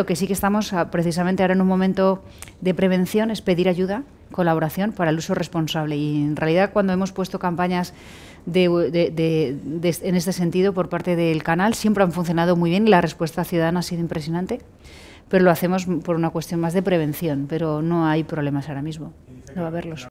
Lo que sí que estamos ah, precisamente ahora en un momento de prevención es pedir ayuda, colaboración para el uso responsable. Y en realidad cuando hemos puesto campañas en este sentido por parte del canal siempre han funcionado muy bien y la respuesta ciudadana ha sido impresionante. Pero lo hacemos por una cuestión más de prevención, pero no hay problemas ahora mismo. No va a haberlos.